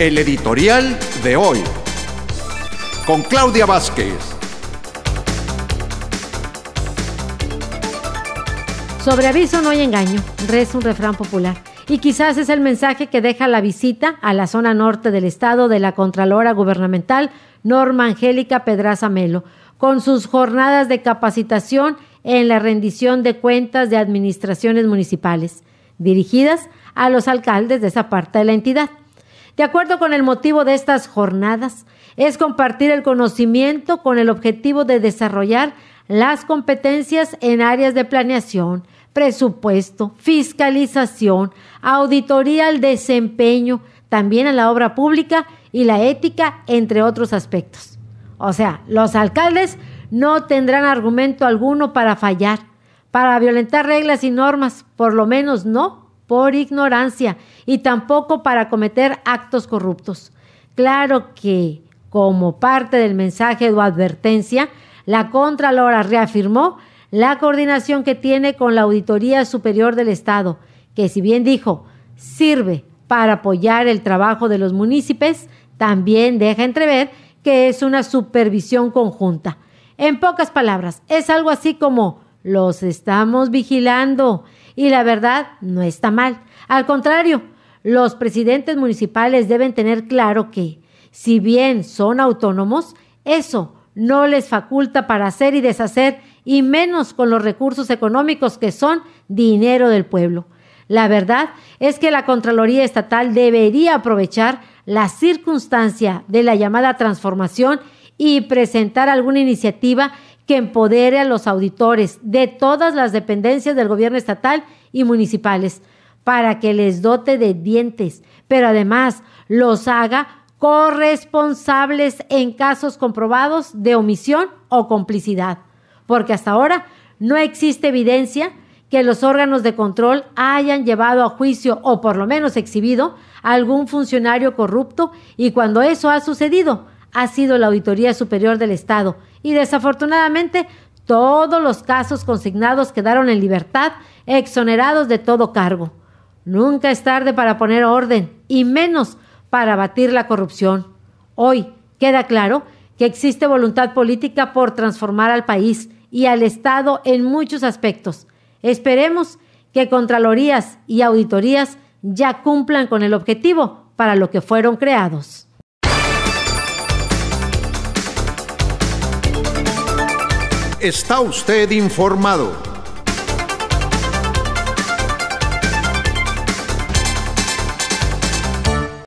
El editorial de hoy. Con Claudia Vázquez. Sobre aviso no hay engaño, reza un refrán popular. Y quizás es el mensaje que deja la visita a la zona norte del estado de la Contralora Gubernamental Norma Angélica Pedraza Melo, con sus jornadas de capacitación en la rendición de cuentas de administraciones municipales, dirigidas a los alcaldes de esa parte de la entidad. De acuerdo con el motivo de estas jornadas, es compartir el conocimiento con el objetivo de desarrollar las competencias en áreas de planeación, presupuesto, fiscalización, auditoría al desempeño, también a la obra pública y la ética, entre otros aspectos. O sea, los alcaldes no tendrán argumento alguno para fallar, para violentar reglas y normas, por lo menos no por ignorancia y tampoco para cometer actos corruptos. Claro que, como parte del mensaje de advertencia, la Contralora reafirmó la coordinación que tiene con la Auditoría Superior del Estado, que si bien dijo, sirve para apoyar el trabajo de los municipios, también deja entrever que es una supervisión conjunta. En pocas palabras, es algo así como los estamos vigilando y la verdad no está mal. Al contrario, los presidentes municipales deben tener claro que, si bien son autónomos, eso no les faculta para hacer y deshacer, y menos con los recursos económicos que son dinero del pueblo. La verdad es que la Contraloría Estatal debería aprovechar la circunstancia de la llamada transformación y presentar alguna iniciativa que empodere a los auditores de todas las dependencias del gobierno estatal y municipales para que les dote de dientes, pero además los haga corresponsables en casos comprobados de omisión o complicidad, porque hasta ahora no existe evidencia que los órganos de control hayan llevado a juicio o por lo menos exhibido a algún funcionario corrupto y cuando eso ha sucedido, ha sido la Auditoría Superior del Estado y desafortunadamente todos los casos consignados quedaron en libertad, exonerados de todo cargo. Nunca es tarde para poner orden y menos para abatir la corrupción. Hoy queda claro que existe voluntad política por transformar al país y al Estado en muchos aspectos. Esperemos que Contralorías y Auditorías ya cumplan con el objetivo para lo que fueron creados. está usted informado.